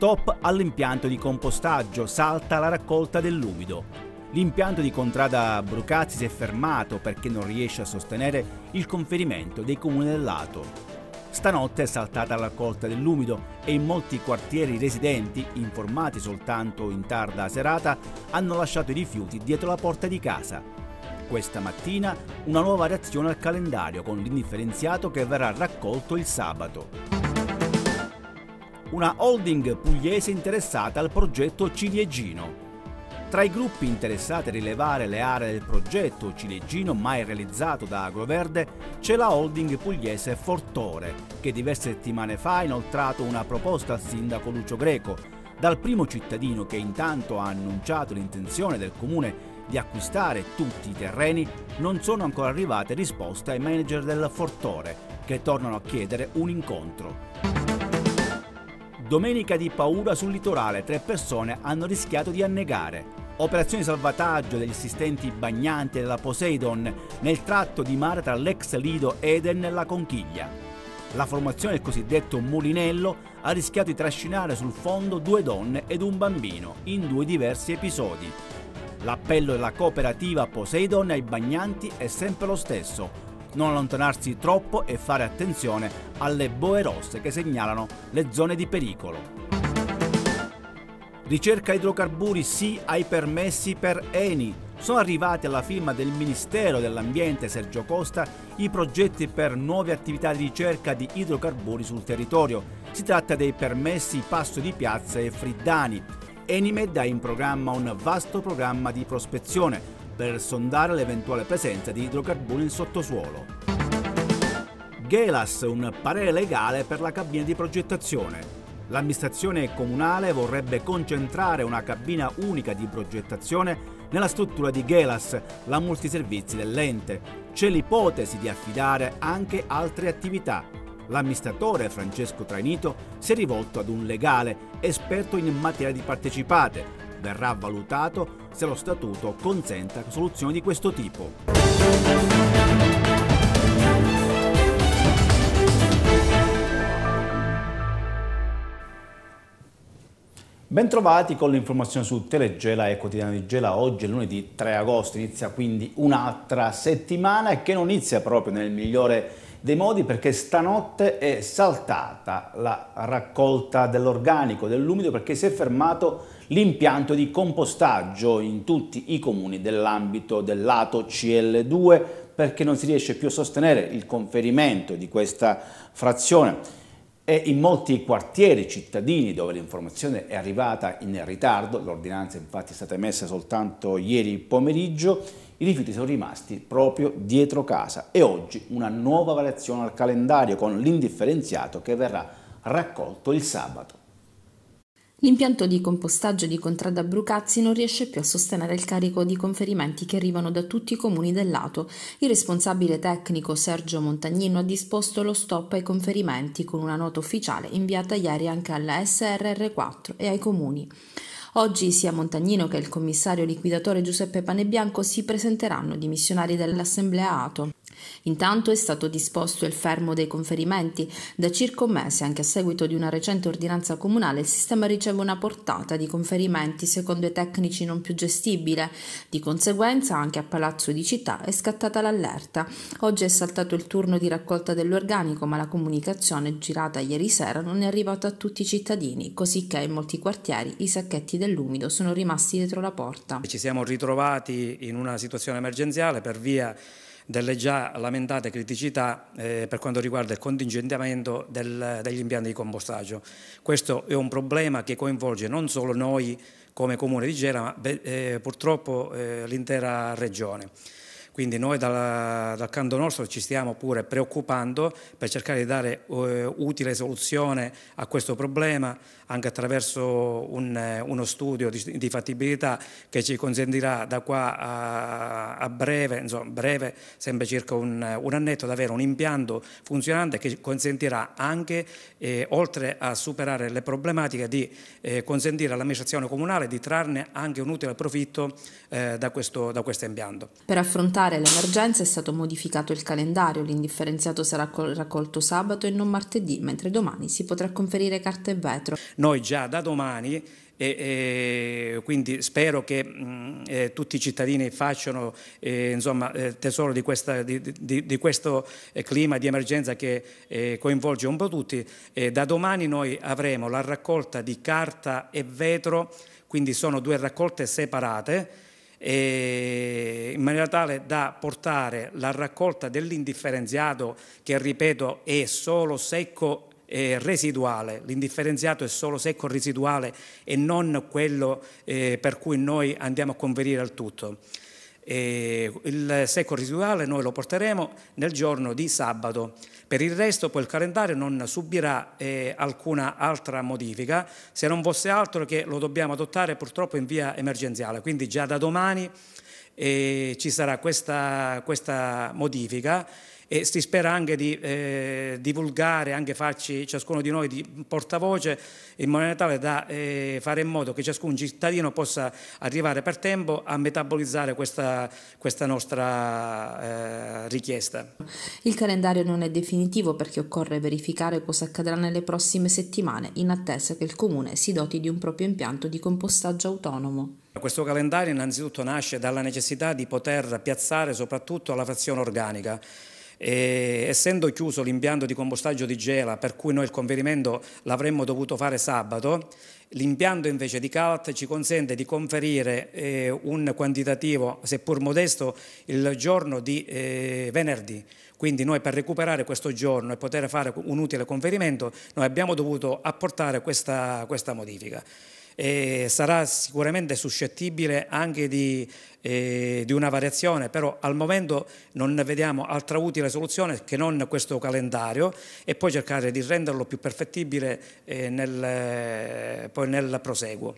Stop all'impianto di compostaggio, salta la raccolta dell'umido. L'impianto di Contrada Brucazzi si è fermato perché non riesce a sostenere il conferimento dei comuni del lato. Stanotte è saltata la raccolta dell'umido e in molti quartieri residenti, informati soltanto in tarda serata, hanno lasciato i rifiuti dietro la porta di casa. Questa mattina una nuova reazione al calendario con l'indifferenziato che verrà raccolto il sabato una holding pugliese interessata al progetto Ciliegino. Tra i gruppi interessati a rilevare le aree del progetto ciliegino mai realizzato da Agroverde c'è la holding pugliese Fortore, che diverse settimane fa ha inoltrato una proposta al sindaco Lucio Greco. Dal primo cittadino che intanto ha annunciato l'intenzione del comune di acquistare tutti i terreni, non sono ancora arrivate risposte ai manager del Fortore, che tornano a chiedere un incontro. Domenica di paura sul litorale, tre persone hanno rischiato di annegare. Operazione salvataggio degli assistenti bagnanti della Poseidon nel tratto di mare tra l'ex lido Eden e la Conchiglia. La formazione del cosiddetto Mulinello ha rischiato di trascinare sul fondo due donne ed un bambino in due diversi episodi. L'appello della cooperativa Poseidon ai bagnanti è sempre lo stesso, non allontanarsi troppo e fare attenzione alle boe rosse che segnalano le zone di pericolo. Ricerca idrocarburi sì ai permessi per Eni. Sono arrivati alla firma del Ministero dell'Ambiente Sergio Costa i progetti per nuove attività di ricerca di idrocarburi sul territorio. Si tratta dei permessi Passo di Piazza e Friddani. Enimed ha in programma un vasto programma di prospezione per sondare l'eventuale presenza di idrocarburi in sottosuolo. Gelas, un parere legale per la cabina di progettazione. L'amministrazione comunale vorrebbe concentrare una cabina unica di progettazione nella struttura di Gelas, la multiservizi dell'ente. C'è l'ipotesi di affidare anche altre attività. L'amministratore Francesco Trainito si è rivolto ad un legale, esperto in materia di partecipate, verrà valutato se lo statuto consenta soluzioni di questo tipo. Bentrovati con le informazioni su Telegela e Quotidiano di Gela. Oggi è lunedì 3 agosto, inizia quindi un'altra settimana che non inizia proprio nel migliore dei modi perché stanotte è saltata la raccolta dell'organico, dell'umido, perché si è fermato l'impianto di compostaggio in tutti i comuni dell'ambito del lato CL2 perché non si riesce più a sostenere il conferimento di questa frazione e in molti quartieri cittadini dove l'informazione è arrivata in ritardo, l'ordinanza infatti è stata emessa soltanto ieri pomeriggio, i rifiuti sono rimasti proprio dietro casa e oggi una nuova variazione al calendario con l'indifferenziato che verrà raccolto il sabato. L'impianto di compostaggio di Contrada Brucazzi non riesce più a sostenere il carico di conferimenti che arrivano da tutti i comuni del lato. Il responsabile tecnico Sergio Montagnino ha disposto lo stop ai conferimenti con una nota ufficiale inviata ieri anche alla SRR4 e ai comuni. Oggi sia Montagnino che il commissario liquidatore Giuseppe Panebianco si presenteranno dimissionari dell'Assemblea ATO. Intanto è stato disposto il fermo dei conferimenti. Da circa un mese, anche a seguito di una recente ordinanza comunale, il sistema riceve una portata di conferimenti secondo i tecnici non più gestibile. Di conseguenza, anche a Palazzo di Città è scattata l'allerta. Oggi è saltato il turno di raccolta dell'organico, ma la comunicazione girata ieri sera non è arrivata a tutti i cittadini, così che in molti quartieri i sacchetti dell'umido sono rimasti dietro la porta. Ci siamo ritrovati in una situazione emergenziale per via delle già lamentate criticità eh, per quanto riguarda il contingentamento del, degli impianti di compostaggio. Questo è un problema che coinvolge non solo noi come Comune di Gera, ma eh, purtroppo eh, l'intera Regione. Quindi noi dal, dal, canto nostro ci stiamo pure preoccupando per cercare di dare eh, utile soluzione a questo problema anche attraverso un, eh, uno studio di, di, fattibilità che ci consentirà da qua a, a breve, insomma breve sembra circa un, un annetto, di avere un impianto funzionante che consentirà anche, eh, oltre a superare le problematiche, di eh, consentire all'amministrazione comunale di trarne anche un utile profitto eh, da questo, da questo impianto. Per affrontare superare l'emergenza è stato modificato il calendario, l'indifferenziato sarà raccolto sabato e non martedì, mentre domani si potrà conferire carta e vetro. Noi già da domani e, e, quindi spero che mh, mm, eh, tutti i cittadini facciano eh, insomma, eh, tesoro di, questa, di, di, di questo eh, clima di emergenza che eh, coinvolge un po' tutti. da domani noi avremo la raccolta di carta e vetro, quindi sono due raccolte separate in maniera tale da portare la raccolta dell'indifferenziato, che ripeto è solo secco residuale, l'indifferenziato è solo secco residuale e non quello eh, per cui noi andiamo a converire al tutto. E il secco residuale noi lo porteremo nel giorno di sabato. Per il resto poi il calendario non subirà eh, alcuna altra modifica, se non fosse altro che lo dobbiamo adottare purtroppo in via emergenziale, quindi già da domani eh, ci sarà questa, questa modifica e si spera anche di eh, divulgare, anche farci ciascuno di noi di portavoce in maniera tale da eh, fare in modo che ciascun cittadino possa arrivare per tempo a metabolizzare questa, questa nostra eh, richiesta. Il calendario non è definitivo perché occorre verificare cosa accadrà nelle prossime settimane in attesa che il Comune si doti di un proprio impianto di compostaggio autonomo. Questo calendario innanzitutto nasce dalla necessità di poter piazzare soprattutto la frazione organica e, essendo chiuso l'impianto di compostaggio di Gela, per cui noi il conferimento l'avremmo dovuto fare sabato, l'impianto invece di CALT ci consente di conferire eh, un quantitativo, seppur modesto, il giorno di eh, venerdì. Quindi noi per recuperare questo giorno e poter fare un utile conferimento noi abbiamo dovuto apportare questa, questa modifica e sarà sicuramente suscettibile anche di, eh, di, una variazione, però al momento non ne vediamo altra utile soluzione che non questo calendario e poi cercare di renderlo più perfettibile eh, nel, eh, poi nel proseguo.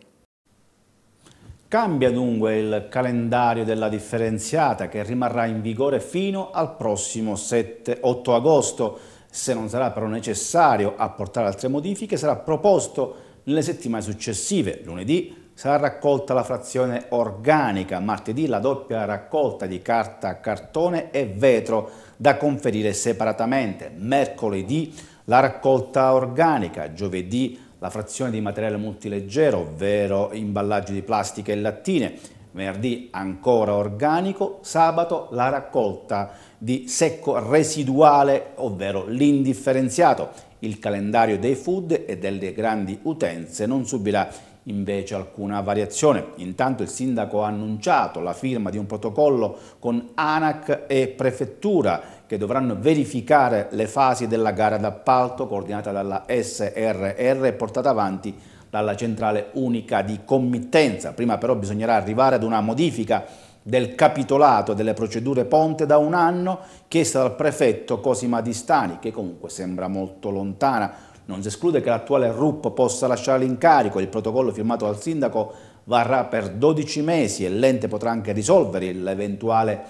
Cambia dunque il calendario della differenziata che rimarrà in vigore fino al prossimo 7-8 agosto. Se non sarà però necessario apportare altre modifiche sarà proposto nelle settimane successive, lunedì, sarà raccolta la frazione organica, martedì la doppia raccolta di carta, cartone e vetro da conferire separatamente, mercoledì la raccolta organica, giovedì la frazione di materiale multileggero, ovvero imballaggi di plastica e lattine, venerdì ancora organico, sabato la raccolta di secco residuale, ovvero l'indifferenziato il calendario dei food e delle grandi utenze non subirà invece alcuna variazione. Intanto il sindaco ha annunciato la firma di un protocollo con ANAC e Prefettura che dovranno verificare le fasi della gara d'appalto coordinata dalla SRR e portata avanti dalla centrale unica di committenza. Prima però bisognerà arrivare ad una modifica del capitolato delle procedure ponte da un anno chiesta dal prefetto Cosima Di Stani, che comunque sembra molto lontana. Non si esclude che l'attuale RUP possa lasciare l'incarico, il protocollo firmato dal sindaco varrà per 12 mesi e l'ente potrà anche risolvere l'eventuale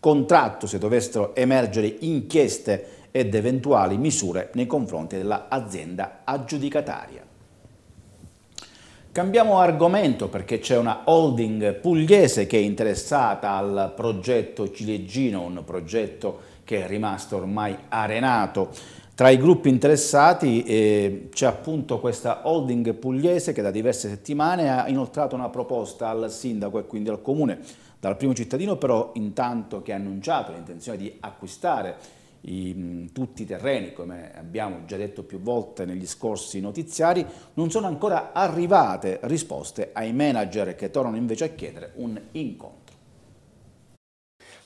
contratto se dovessero emergere inchieste ed eventuali misure nei confronti dell'azienda aggiudicataria. Cambiamo argomento perché c'è una holding pugliese che è interessata al progetto Ciliegino, un progetto che è rimasto ormai arenato. Tra i gruppi interessati eh, c'è appunto questa holding pugliese che da diverse settimane ha inoltrato una proposta al sindaco e quindi al comune. Dal primo cittadino però intanto che ha annunciato l'intenzione di acquistare i, tutti i terreni, come abbiamo già detto più volte negli scorsi notiziari, non sono ancora arrivate risposte ai manager che tornano invece a chiedere un incontro.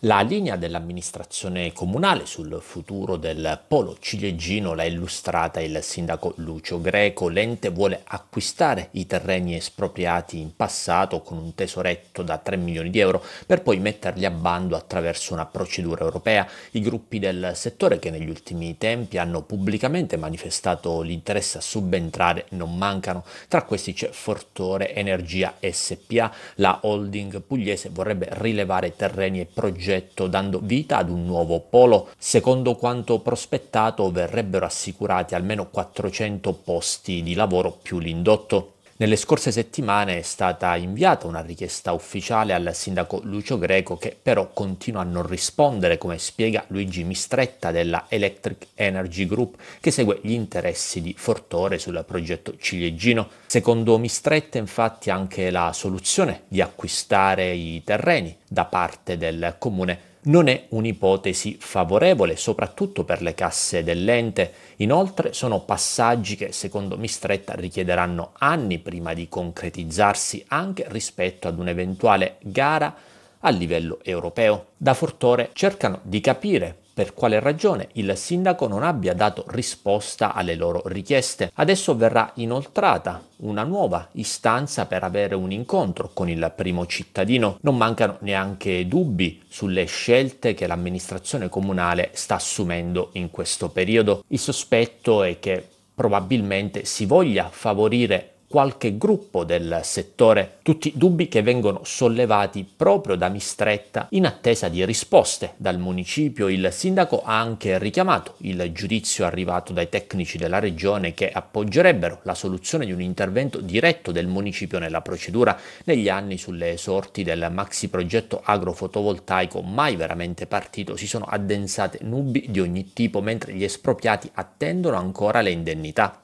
La linea dell'amministrazione comunale sul futuro del polo ciliegino l'ha illustrata il sindaco Lucio Greco. L'ente vuole acquistare i terreni espropriati in passato con un tesoretto da 3 milioni di euro per poi metterli a bando attraverso una procedura europea. I gruppi del settore che negli ultimi tempi hanno pubblicamente manifestato l'interesse a subentrare non mancano. Tra questi c'è Fortore Energia SPA. La holding pugliese vorrebbe rilevare terreni e progetti progetto, dando vita ad un nuovo polo. Secondo quanto prospettato verrebbero assicurati almeno 400 posti di lavoro più l'indotto. Nelle scorse settimane è stata inviata una richiesta ufficiale al sindaco Lucio Greco che però continua a non rispondere, come spiega Luigi Mistretta della Electric Energy Group che segue gli interessi di Fortore sul progetto Ciliegino. Secondo Mistretta infatti anche la soluzione di acquistare i terreni da parte del comune non è un'ipotesi favorevole, soprattutto per le casse dell'ente. Inoltre sono passaggi che, secondo Mistretta, richiederanno anni prima di concretizzarsi anche rispetto ad un'eventuale gara a livello europeo. Da Fortore cercano di capire per quale ragione il sindaco non abbia dato risposta alle loro richieste. Adesso verrà inoltrata una nuova istanza per avere un incontro con il primo cittadino. Non mancano neanche dubbi sulle scelte che l'amministrazione comunale sta assumendo in questo periodo. Il sospetto è che probabilmente si voglia favorire qualche gruppo del settore, tutti dubbi che vengono sollevati proprio da Mistretta in attesa di risposte dal municipio. Il sindaco ha anche richiamato il giudizio arrivato dai tecnici della regione che appoggerebbero la soluzione di un intervento diretto del municipio nella procedura negli anni sulle sorti del maxi progetto agrofotovoltaico mai veramente partito si sono addensate nubi di ogni tipo mentre gli espropriati attendono ancora le indennità.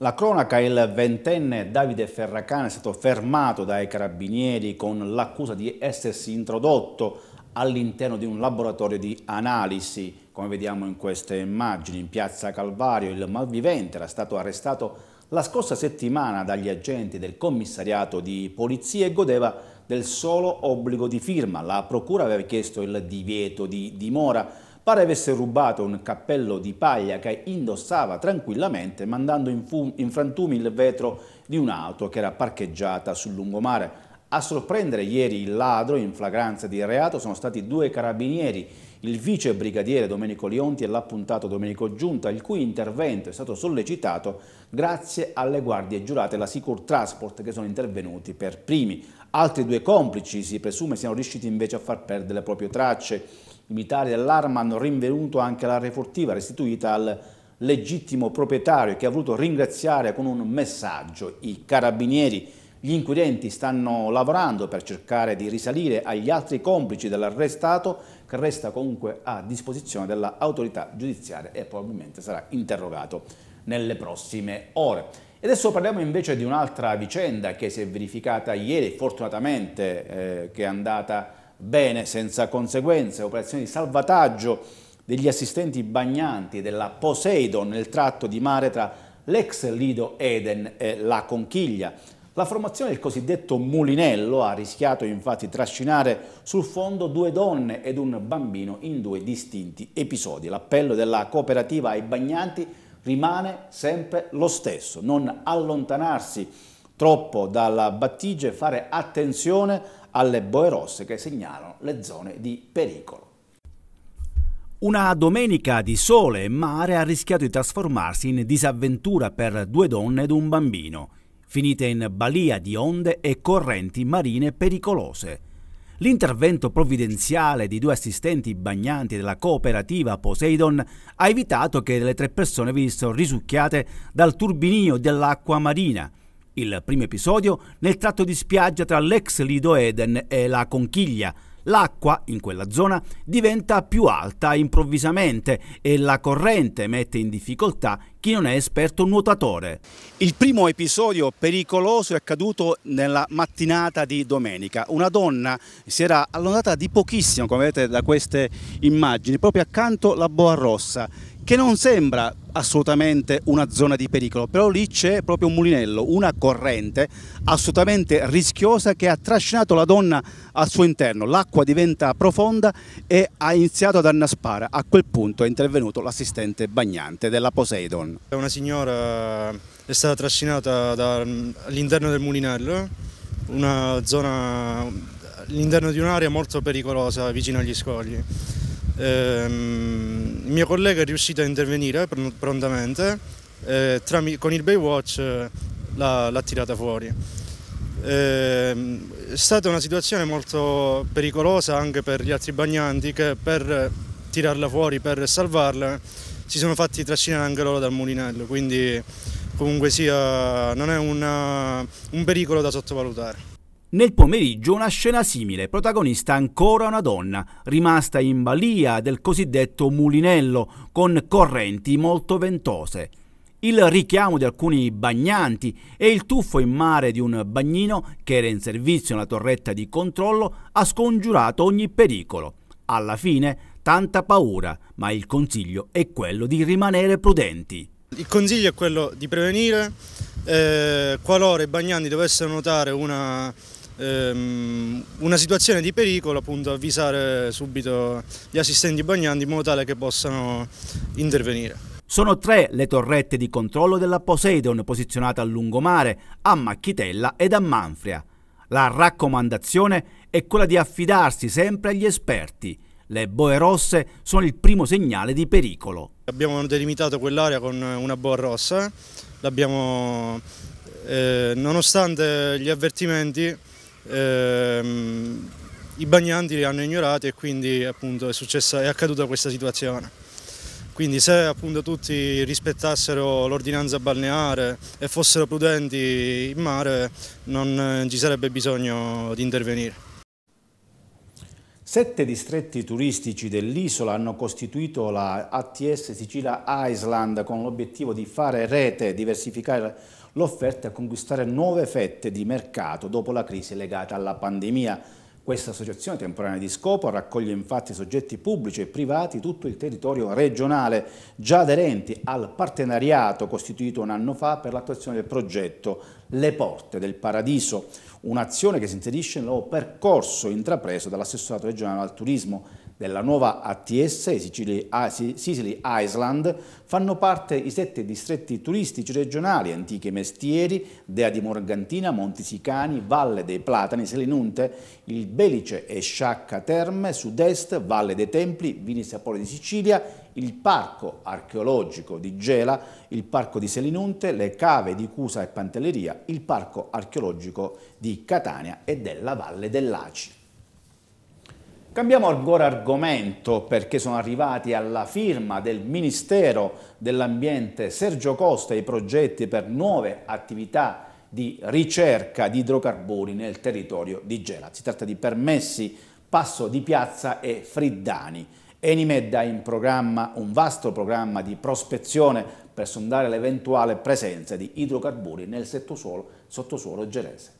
La cronaca, il ventenne Davide Ferracane è stato fermato dai carabinieri con l'accusa di essersi introdotto all'interno di un laboratorio di analisi, come vediamo in queste immagini. In piazza Calvario il malvivente era stato arrestato la scorsa settimana dagli agenti del commissariato di polizia e godeva del solo obbligo di firma. La procura aveva chiesto il divieto di dimora, pare avesse rubato un cappello di paglia che indossava tranquillamente mandando in, in frantumi il vetro di un'auto che era parcheggiata sul lungomare. A sorprendere ieri il ladro in flagranza di reato sono stati due carabinieri, il vice brigadiere Domenico Lionti e l'appuntato Domenico Giunta, il cui intervento è stato sollecitato grazie alle guardie giurate della la Transport che sono intervenuti per primi. Altri due complici si presume siano riusciti invece a far perdere le proprie tracce. I militari dell'arma hanno rinvenuto anche la refurtiva restituita al legittimo proprietario che ha voluto ringraziare con un messaggio i carabinieri. Gli inquirenti stanno lavorando per cercare di risalire agli altri complici dell'arrestato che resta comunque a disposizione dell'autorità giudiziaria e probabilmente sarà interrogato nelle prossime ore. E adesso parliamo invece di un'altra vicenda che si è verificata ieri, fortunatamente eh, che è andata bene senza conseguenze, operazioni di salvataggio degli assistenti bagnanti della Poseidon nel tratto di mare tra l'ex lido Eden e la Conchiglia. La formazione del cosiddetto mulinello ha rischiato infatti di trascinare sul fondo due donne ed un bambino in due distinti episodi. L'appello della cooperativa ai bagnanti rimane sempre lo stesso, non allontanarsi troppo dalla battigia e fare attenzione alle boe rosse che segnalano le zone di pericolo. Una domenica di sole e mare ha rischiato di trasformarsi in disavventura per due donne ed un bambino, finite in balia di onde e correnti marine pericolose. L'intervento provvidenziale di due assistenti bagnanti della cooperativa Poseidon ha evitato che le tre persone venissero risucchiate dal turbinio dell'acqua marina, il primo episodio, nel tratto di spiaggia tra l'ex Lido Eden e la Conchiglia. L'acqua in quella zona diventa più alta improvvisamente e la corrente mette in difficoltà chi non è esperto nuotatore. Il primo episodio pericoloso è accaduto nella mattinata di domenica. Una donna si era allontanata di pochissimo, come vedete da queste immagini, proprio accanto alla boa rossa che non sembra assolutamente una zona di pericolo, però lì c'è proprio un mulinello, una corrente assolutamente rischiosa che ha trascinato la donna al suo interno. L'acqua diventa profonda e ha iniziato ad annaspare. A quel punto è intervenuto l'assistente bagnante della Poseidon. Una signora eh, è stata trascinata all'interno del mulinello, una zona all'interno di un'area molto pericolosa vicino agli scogli. Ehm, il mio collega è riuscito a intervenire prontamente e eh, tram- con il Baywatch eh, l'ha, l'ha, tirata fuori. Ehm, è stata una situazione molto pericolosa anche per gli altri bagnanti che per tirarla fuori, per salvarla, si sono fatti trascinare anche loro dal mulinello, quindi comunque sia non è una, un pericolo da sottovalutare. Nel pomeriggio una scena simile, protagonista ancora una donna, rimasta in balia del cosiddetto mulinello, con correnti molto ventose. Il richiamo di alcuni bagnanti e il tuffo in mare di un bagnino che era in servizio nella torretta di controllo ha scongiurato ogni pericolo. Alla fine tanta paura, ma il consiglio è quello di rimanere prudenti. Il consiglio è quello di prevenire, eh, qualora i bagnanti dovessero notare una ehm, una situazione di pericolo, appunto avvisare subito gli assistenti bagnanti in modo tale che possano intervenire. Sono tre le torrette di controllo della Poseidon posizionate a lungomare, a Macchitella ed a Manfria. La raccomandazione è quella di affidarsi sempre agli esperti. Le boe rosse sono il primo segnale di pericolo. Abbiamo delimitato quell'area con una boa rossa, eh, nonostante gli avvertimenti, ehm, i bagnanti li hanno ignorati e quindi appunto, è, successa, è accaduta questa situazione. Quindi se appunto, tutti rispettassero l'ordinanza balneare e fossero prudenti in mare non eh, ci sarebbe bisogno di intervenire. Sette distretti turistici dell'isola hanno costituito la ATS Sicilia Island con l'obiettivo di fare rete, diversificare l'offerta e a conquistare nuove fette di mercato dopo la crisi legata alla pandemia. Questa associazione temporanea di scopo raccoglie infatti soggetti pubblici e privati tutto il territorio regionale già aderenti al partenariato costituito un anno fa per l'attuazione del progetto Le Porte del Paradiso, un'azione che si inserisce nel nuovo percorso intrapreso dall'assessorato regionale al turismo della nuova ATS, Sicily, Sicily Island, fanno parte i sette distretti turistici regionali, antiche Mestieri, Dea di Morgantina, Monti Sicani, Valle dei Platani, Selinunte, il Belice e Sciacca Terme, Sud-Est, Valle dei Templi, Vini e Sapori di Sicilia, il Parco Archeologico di Gela, il Parco di Selinunte, le Cave di Cusa e Pantelleria, il Parco Archeologico di Catania e della Valle dell'Aci. Cambiamo ancora argomento perché sono arrivati alla firma del Ministero dell'Ambiente Sergio Costa i progetti per nuove attività di ricerca di idrocarburi nel territorio di Gela. Si tratta di permessi, passo di piazza e friddani. Enimed ha in programma un vasto programma di prospezione per sondare l'eventuale presenza di idrocarburi nel sottosuolo gelese.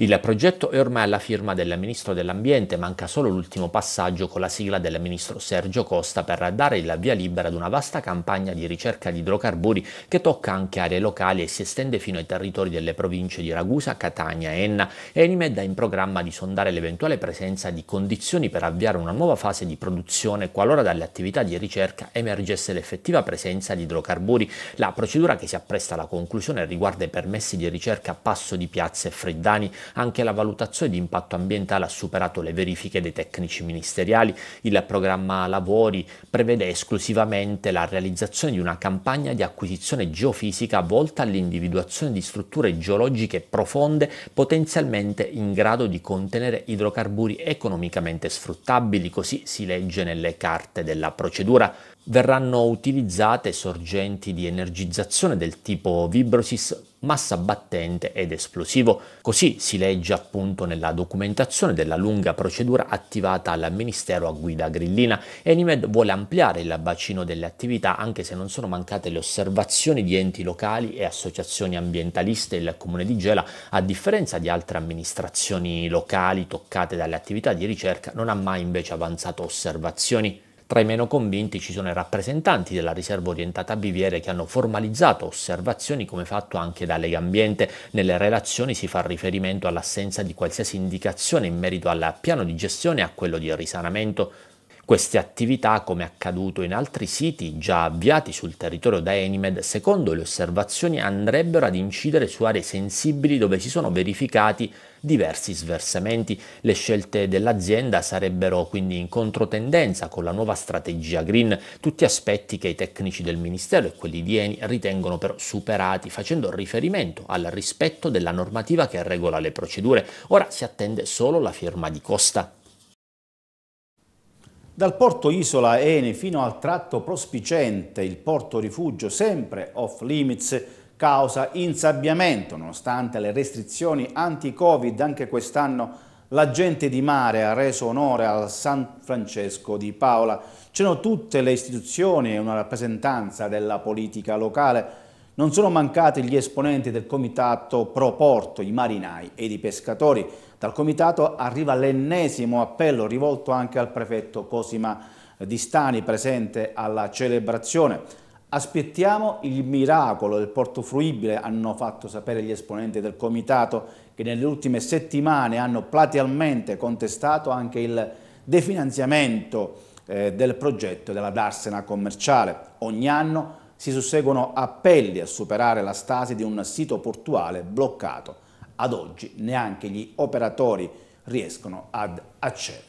Il progetto è ormai alla firma del Ministro dell'Ambiente, manca solo l'ultimo passaggio con la sigla del Ministro Sergio Costa per dare il via libera ad una vasta campagna di ricerca di idrocarburi che tocca anche aree locali e si estende fino ai territori delle province di Ragusa, Catania, Enna. Enimed ha in programma di sondare l'eventuale presenza di condizioni per avviare una nuova fase di produzione qualora dalle attività di ricerca emergesse l'effettiva presenza di idrocarburi. La procedura che si appresta alla conclusione riguarda i permessi di ricerca a Passo di Piazza e Freddani anche la valutazione di impatto ambientale ha superato le verifiche dei tecnici ministeriali. Il programma lavori prevede esclusivamente la realizzazione di una campagna di acquisizione geofisica volta all'individuazione di strutture geologiche profonde potenzialmente in grado di contenere idrocarburi economicamente sfruttabili, così si legge nelle carte della procedura verranno utilizzate sorgenti di energizzazione del tipo Vibrosis, massa battente ed esplosivo. Così si legge appunto nella documentazione della lunga procedura attivata al Ministero a guida grillina. Enimed vuole ampliare il bacino delle attività anche se non sono mancate le osservazioni di enti locali e associazioni ambientaliste. Il Comune di Gela, a differenza di altre amministrazioni locali toccate dalle attività di ricerca, non ha mai invece avanzato osservazioni. Tra i meno convinti ci sono i rappresentanti della riserva orientata a Biviere che hanno formalizzato osservazioni come fatto anche da Lega Ambiente. Nelle relazioni si fa riferimento all'assenza di qualsiasi indicazione in merito al piano di gestione e a quello di risanamento. Queste attività, come accaduto in altri siti già avviati sul territorio da Enimed, secondo le osservazioni andrebbero ad incidere su aree sensibili dove si sono verificati diversi sversamenti. Le scelte dell'azienda sarebbero quindi in controtendenza con la nuova strategia green, tutti aspetti che i tecnici del Ministero e quelli di Eni ritengono però superati facendo riferimento al rispetto della normativa che regola le procedure. Ora si attende solo la firma di Costa. Dal porto Isola Eni fino al tratto prospicente, il porto rifugio sempre off limits, causa insabbiamento. Nonostante le restrizioni anti-Covid, anche quest'anno la gente di mare ha reso onore al San Francesco di Paola. C'erano tutte le istituzioni e una rappresentanza della politica locale. Non sono mancati gli esponenti del comitato pro porto, i marinai ed i pescatori. Dal Comitato arriva l'ennesimo appello rivolto anche al prefetto Cosima Di Stani presente alla celebrazione. Aspettiamo il miracolo del porto fruibile, hanno fatto sapere gli esponenti del Comitato che nelle ultime settimane hanno platealmente contestato anche il definanziamento eh, del progetto della darsena commerciale. Ogni anno si susseguono appelli a superare la stasi di un sito portuale bloccato ad oggi neanche gli operatori riescono ad accedere.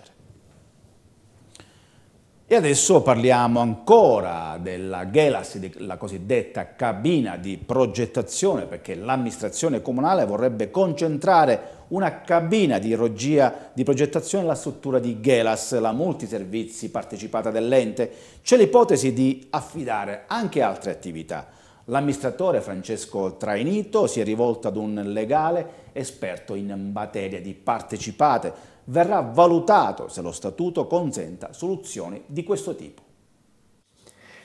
E adesso parliamo ancora della Gelas, la cosiddetta cabina di progettazione, perché l'amministrazione comunale vorrebbe concentrare una cabina di, rogia di progettazione nella struttura di Gelas, la multiservizi partecipata dell'ente. C'è l'ipotesi di affidare anche altre attività L'amministratore Francesco Trainito si è rivolto ad un legale esperto in materia di partecipate. Verrà valutato se lo statuto consenta soluzioni di questo tipo.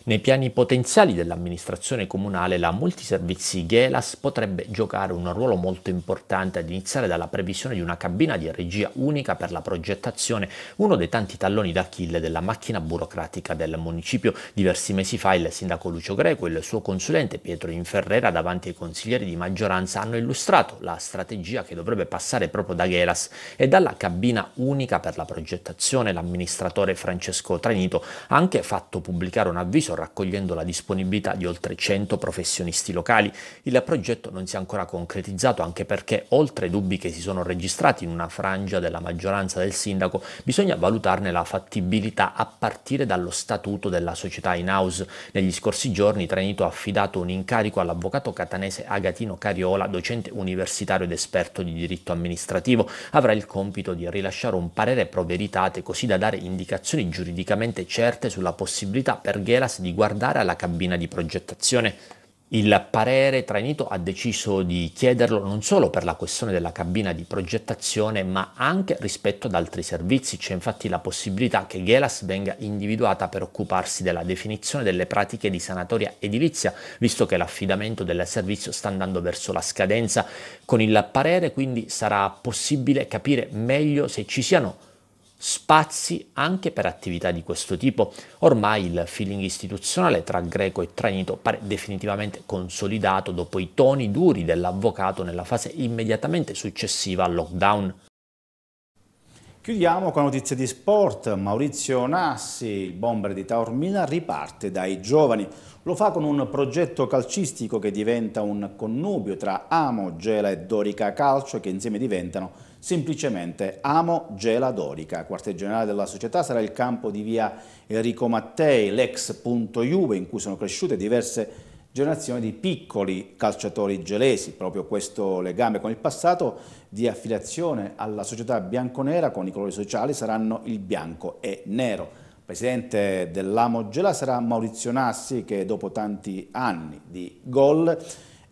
Nei piani potenziali dell'amministrazione comunale la multiservizi Gelas potrebbe giocare un ruolo molto importante ad iniziare dalla previsione di una cabina di regia unica per la progettazione, uno dei tanti talloni d'Achille della macchina burocratica del municipio. Diversi mesi fa il sindaco Lucio Greco e il suo consulente Pietro Inferrera davanti ai consiglieri di maggioranza hanno illustrato la strategia che dovrebbe passare proprio da Gelas e dalla cabina unica per la progettazione. L'amministratore Francesco Tranito ha anche fatto pubblicare un avviso raccogliendo la disponibilità di oltre 100 professionisti locali. Il progetto non si è ancora concretizzato anche perché, oltre ai dubbi che si sono registrati in una frangia della maggioranza del sindaco, bisogna valutarne la fattibilità a partire dallo statuto della società in house. Negli scorsi giorni Trenito ha affidato un incarico all'avvocato catanese Agatino Cariola, docente universitario ed esperto di diritto amministrativo. Avrà il compito di rilasciare un parere pro veritate così da dare indicazioni giuridicamente certe sulla possibilità per Gelas di di guardare alla cabina di progettazione. Il parere Trainito ha deciso di chiederlo non solo per la questione della cabina di progettazione, ma anche rispetto ad altri servizi. C'è infatti la possibilità che Gelas venga individuata per occuparsi della definizione delle pratiche di sanatoria edilizia, visto che l'affidamento del servizio sta andando verso la scadenza. Con il parere quindi sarà possibile capire meglio se ci siano spazi anche per attività di questo tipo. Ormai il feeling istituzionale tra greco e trainito pare definitivamente consolidato dopo i toni duri dell'avvocato nella fase immediatamente successiva al lockdown. Chiudiamo con notizie di sport. Maurizio Nassi, il bomber di Taormina, riparte dai giovani. Lo fa con un progetto calcistico che diventa un connubio tra Amo, Gela e Dorica Calcio che insieme diventano semplicemente Amo Gela Dorica. quartier generale della società sarà il campo di via Enrico Mattei, l'ex punto Juve, in cui sono cresciute diverse generazioni di piccoli calciatori gelesi, proprio questo legame con il passato di affiliazione alla società bianconera con i colori sociali saranno il bianco e nero. Presidente dell'Amo Gela sarà Maurizio Nassi che dopo tanti anni di gol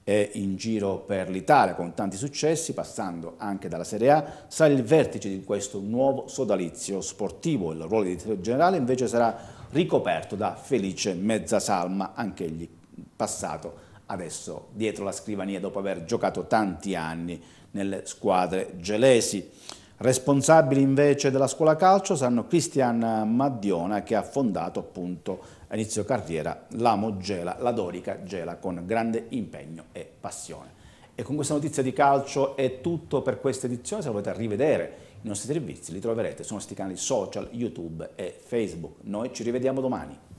in giro per l'Italia con tanti successi, passando anche dalla Serie A, sarà il vertice di questo nuovo sodalizio sportivo. Il ruolo di direttore generale invece sarà ricoperto da Felice Mezzasalma, anch'egli passato adesso dietro la scrivania dopo aver giocato tanti anni nelle squadre gelesi. Responsabili invece della scuola calcio saranno Cristian Maddiona che ha fondato appunto a inizio carriera l'Amo Gela, la Dorica Gela con grande impegno e passione. E con questa notizia di calcio è tutto per questa edizione, se volete rivedere i nostri servizi li troverete su nostri canali social, YouTube e Facebook. Noi ci rivediamo domani.